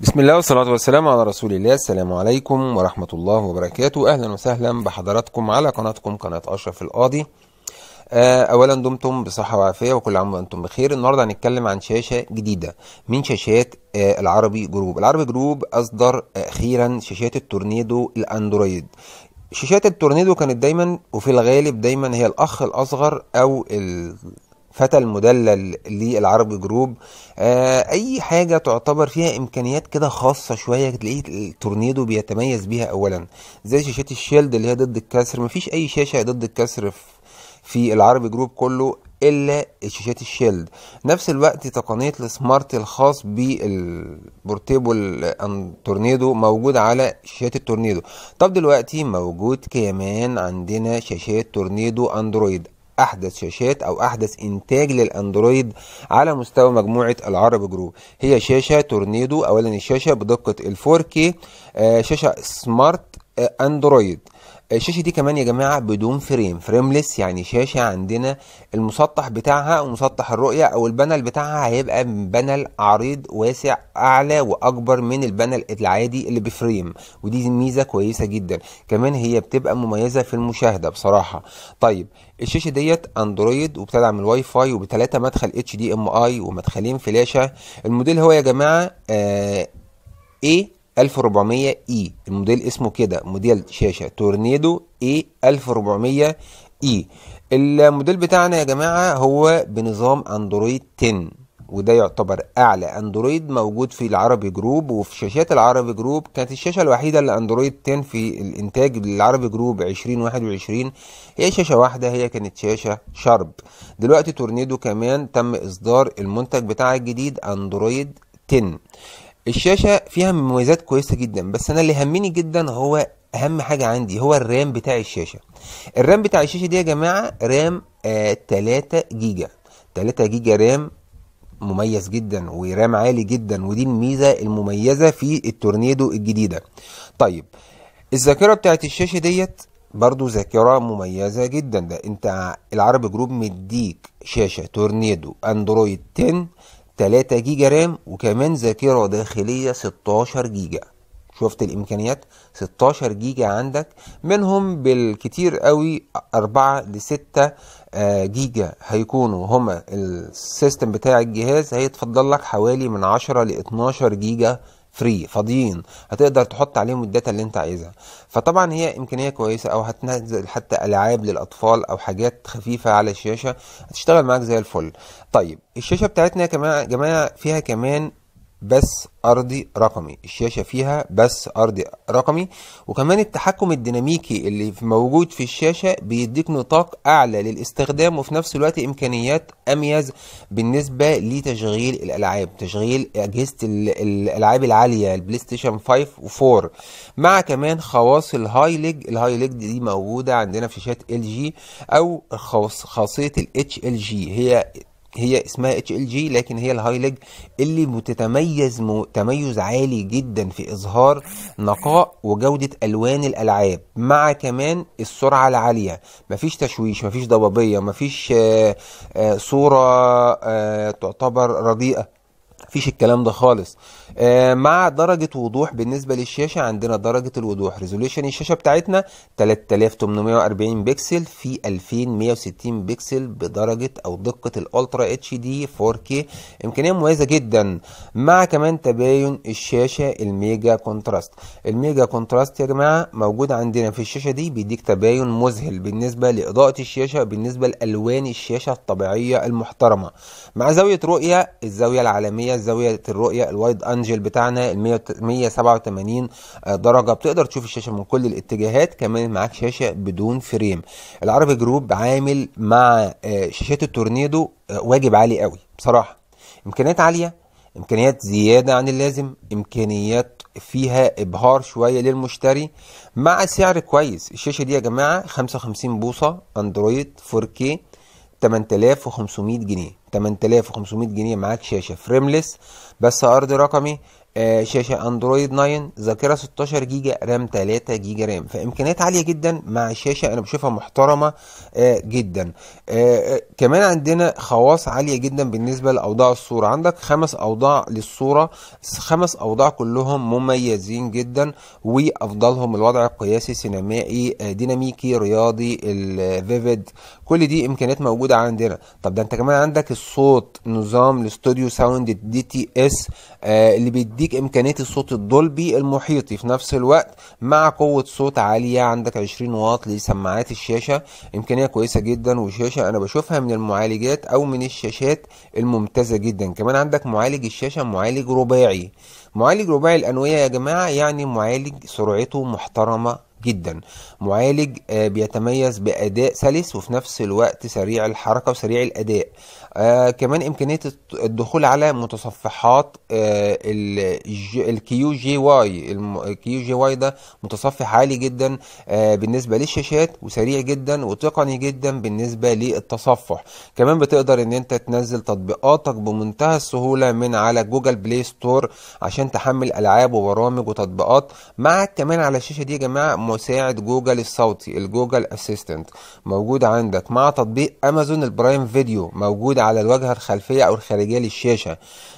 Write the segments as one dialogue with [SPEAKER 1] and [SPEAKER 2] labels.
[SPEAKER 1] بسم الله والصلاة والسلام على رسول الله السلام عليكم ورحمة الله وبركاته أهلا وسهلا بحضراتكم على قناتكم قناة أشرف القاضي آه، اولا دمتم بصحه وعافيه وكل عام وانتم بخير النهارده هنتكلم عن شاشه جديده من شاشات آه، العربي جروب العربي جروب اصدر اخيرا شاشات التورنيدو الاندرويد شاشات التورنيدو كانت دايما وفي الغالب دايما هي الاخ الاصغر او فتى المدلل للعربي جروب آه اي حاجه تعتبر فيها امكانيات كده خاصه شويه تلاقيه التورنيدو بيتميز بيها اولا زي شاشات الشيلد اللي هي ضد الكسر مفيش اي شاشه ضد الكسر في العربي جروب كله الا شاشات الشيلد نفس الوقت تقنيه السمارت الخاص بالبورتيبل تورنيدو موجود على شاشات التورنيدو طب دلوقتي موجود كمان عندنا شاشات تورنيدو اندرويد احدث شاشات او احدث انتاج للاندرويد على مستوى مجموعه العرب جروب هي شاشه تورنيدو اولا الشاشه بدقه ال 4K آه، شاشه سمارت آه، اندرويد الشاشة دي كمان يا جماعة بدون فريم فريمليس يعني شاشة عندنا المسطح بتاعها ومسطح الرؤية او البانل بتاعها هيبقى بانل عريض واسع اعلى واكبر من البانل العادي اللي بفريم ودي ميزة كويسة جدا كمان هي بتبقى مميزة في المشاهدة بصراحة طيب الشاشة ديت اندرويد وبتدعم الواي فاي وبتلاتة مدخل اتش دي ام اي ومدخلين فلاشة الموديل هو يا جماعة آه ايه 1400 اي الموديل اسمه كده موديل شاشه تورنيدو اي 1400 اي الموديل بتاعنا يا جماعه هو بنظام اندرويد 10 وده يعتبر اعلى اندرويد موجود في العربي جروب وفي شاشات العربي جروب كانت الشاشه الوحيده اللي اندرويد 10 في الانتاج للعربي جروب 2021 هي شاشه واحده هي كانت شاشه شارب دلوقتي تورنيدو كمان تم اصدار المنتج بتاعها الجديد اندرويد 10 الشاشة فيها مميزات كويسة جدا بس أنا اللي همني جدا هو أهم حاجة عندي هو الرام بتاع الشاشة الرام بتاع الشاشة دي يا جماعة رام آه 3 جيجا 3 جيجا رام مميز جدا ورام عالي جدا ودي الميزة المميزة في التورنيدو الجديدة طيب الذاكرة بتاعت الشاشة ديت برضو ذاكرة مميزة جدا ده انت العرب جروب مديك شاشة تورنيدو اندرويد 10 3 جيجا رام وكمان ذاكرة داخلية 16 جيجا شفت الامكانيات 16 جيجا عندك منهم بالكتير قوي 4 ل 6 جيجا هيكونوا هما السيستم بتاع الجهاز هيتفضل لك حوالي من 10 ل 12 جيجا فري فاضيين هتقدر تحط عليهم الداتا اللي انت عايزها فطبعا هي امكانيه كويسه او هتنزل حتى العاب للاطفال او حاجات خفيفه على الشاشه هتشتغل معاك زي الفل طيب الشاشه بتاعتنا يا جماعه فيها كمان بس ارضي رقمي الشاشه فيها بس ارضي رقمي وكمان التحكم الديناميكي اللي موجود في الشاشه بيديك نطاق اعلى للاستخدام وفي نفس الوقت امكانيات اميز بالنسبه لتشغيل الالعاب تشغيل اجهزه الالعاب العاليه البلاي ستيشن 5 و4 مع كمان خواص الهاي ليج الهاي ليج دي موجوده عندنا في شاشات ال جي او خاصيه الاتش ال جي هي هي اسمها اتش ال جي لكن هي الهايلج اللي بتتميز م... تميز عالي جدا في اظهار نقاء وجوده الوان الالعاب مع كمان السرعه العاليه مفيش تشويش مفيش ضبابيه مفيش آآ آه، آآ آه، صوره آآ آه، تعتبر رديئه مفيش الكلام ده خالص آه، مع درجة وضوح بالنسبة للشاشة عندنا درجة الوضوح ريزوليوشن الشاشة بتاعتنا 3840 بكسل في 2160 بكسل بدرجة او دقة الالترا اتش دي 4K امكانية مميزة جدا مع كمان تباين الشاشة الميجا كونتراست الميجا كونتراست يا جماعة موجود عندنا في الشاشة دي بيديك تباين مذهل بالنسبة لإضاءة الشاشة بالنسبة لألوان الشاشة الطبيعية المحترمة مع زاوية رؤية الزاوية العالمية زاويه الرؤيه الوايد انجل بتاعنا ال 187 درجه بتقدر تشوف الشاشه من كل الاتجاهات كمان معاك شاشه بدون فريم العربي جروب عامل مع آه، شاشات التورنيدو آه، واجب عالي قوي بصراحه امكانيات عاليه امكانيات زياده عن اللازم امكانيات فيها ابهار شويه للمشتري مع سعر كويس الشاشه دي يا جماعه 55 بوصه اندرويد 4K 8500 جنيه 8500 جنيه معاك شاشه فريمليس بس عرض رقمي آه شاشة اندرويد 9 ذاكرة 16 جيجا رام 3 جيجا رام فامكانيات عالية جدا مع شاشة انا بشوفها محترمة آه جدا آه،, آه كمان عندنا خواص عالية جدا بالنسبة لاوضاع الصورة عندك خمس اوضاع للصورة خمس اوضاع كلهم مميزين جدا وافضلهم الوضع القياسي سينمائي آه، ديناميكي رياضي الفيفيد كل دي امكانيات موجودة عندنا طب ده انت كمان عندك الصوت نظام الاستوديو ساوند دي تي اس اللي بيدي بيديك امكانيه الصوت الدولبي المحيطي في نفس الوقت مع قوه صوت عاليه عندك 20 واط لسماعات الشاشه امكانيه كويسه جدا وشاشه انا بشوفها من المعالجات او من الشاشات الممتازه جدا كمان عندك معالج الشاشه معالج رباعي معالج رباعي الانويه يا جماعه يعني معالج سرعته محترمه جدا معالج آه، بيتميز بأداء سلس وفي نفس الوقت سريع الحركة وسريع الأداء آه، كمان إمكانية الدخول على متصفحات آه، الكيو جي واي الكيو جي واي ده متصفح عالي جدا بالنسبة للشاشات وسريع جدا وتقني جدا بالنسبة للتصفح كمان بتقدر ان انت تنزل تطبيقاتك بمنتهى السهولة من على جوجل بلاي ستور عشان تحمل ألعاب وبرامج وتطبيقات مع كمان على الشاشة دي يا جماعة مساعد جوجل الصوتي الجوجل اسيستنت موجود عندك مع تطبيق امازون البرايم فيديو موجود على الواجهه الخلفيه او الخارجيه للشاشه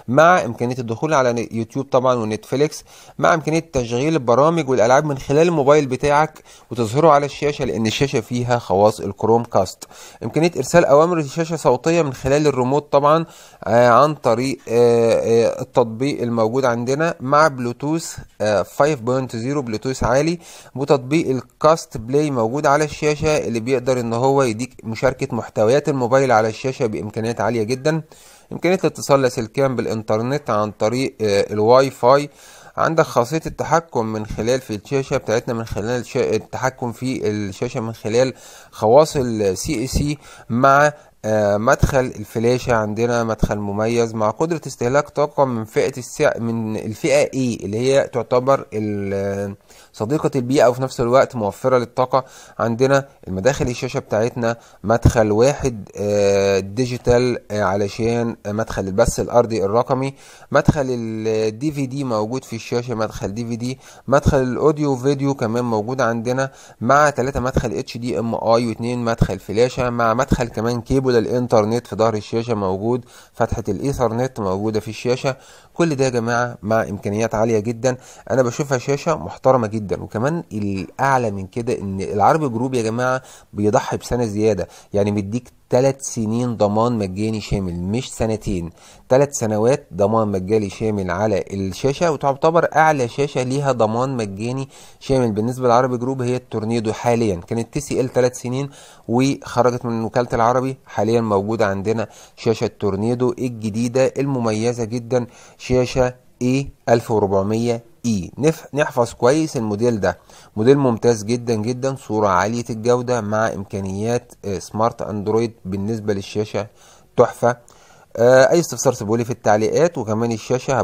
[SPEAKER 1] مع امكانيه الدخول على يوتيوب طبعا ونتفليكس مع امكانيه تشغيل البرامج والالعاب من خلال الموبايل بتاعك وتظهره على الشاشه لان الشاشه فيها خواص الكروم كاست امكانيه ارسال اوامر للشاشه صوتيه من خلال الريموت طبعا آه، عن طريق آه، آه، التطبيق الموجود عندنا مع بلوتوث 5.0 بلوتوث عالي وتطبيق تطبيق الكاست بلاي موجود على الشاشة اللي بيقدر ان هو يديك مشاركة محتويات الموبايل على الشاشة بامكانيات عالية جدا امكانية الاتصال لاسلكيا بالانترنت عن طريق آه، الواي فاي عندك خاصية التحكم من خلال في الشاشة بتاعتنا من خلال التحكم في الشاشة من خلال خواص السي اي سي مع آه، مدخل الفلاشة عندنا مدخل مميز مع قدرة استهلاك طاقة من فئة السع... من الفئة E اللي هي تعتبر صديقة البيئة وفي نفس الوقت موفرة للطاقة عندنا المداخل الشاشة بتاعتنا مدخل واحد ديجيتال آه، آه، علشان مدخل البث الأرضي الرقمي مدخل الدي في دي موجود في الشاشة مدخل دي في دي مدخل الأوديو فيديو كمان موجود عندنا مع ثلاثة مدخل اتش دي ام اي واتنين مدخل فلاشة مع مدخل كمان كيبل موجودة الانترنت في ظهر الشاشة موجود فتحة الايثرنت موجودة في الشاشة كل ده يا جماعة مع امكانيات عالية جدا انا بشوفها شاشة محترمة جدا وكمان الاعلى من كده ان العربي جروب يا جماعة بيضحي بسنة زيادة يعني مديك ثلاث سنين ضمان مجاني شامل مش سنتين ثلاث سنوات ضمان مجاني شامل على الشاشة وتعتبر أعلى شاشة ليها ضمان مجاني شامل بالنسبة للعربي جروب هي التورنيدو حاليا كانت تي سي ال ثلاث سنين وخرجت من وكالة العربي حاليا موجودة عندنا شاشة التورنيدو الجديدة المميزة جدا شاشة A 1400 اي نحفظ كويس الموديل ده موديل ممتاز جدا جدا صورة عالية الجودة مع امكانيات آه، سمارت اندرويد بالنسبة للشاشة تحفة آه، اي استفسار سيبولي في التعليقات وكمان الشاشة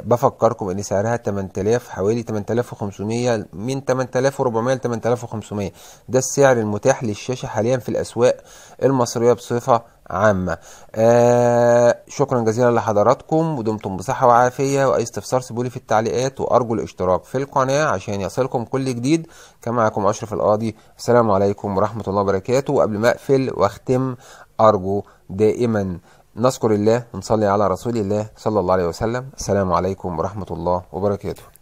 [SPEAKER 1] بفكركم ان سعرها 8000 حوالي 8500 من 8400 ل 8500 ده السعر المتاح للشاشة حاليا في الاسواق المصرية بصفة عامة آه شكرا جزيلا لحضراتكم ودمتم بصحة وعافية وأي استفسار سيبولي في التعليقات وأرجو الاشتراك في القناة عشان يصلكم كل جديد كان معكم أشرف القاضي السلام عليكم ورحمة الله وبركاته وقبل ما أقفل وأختم أرجو دائما نذكر الله ونصلي على رسول الله صلى الله عليه وسلم السلام عليكم ورحمة الله وبركاته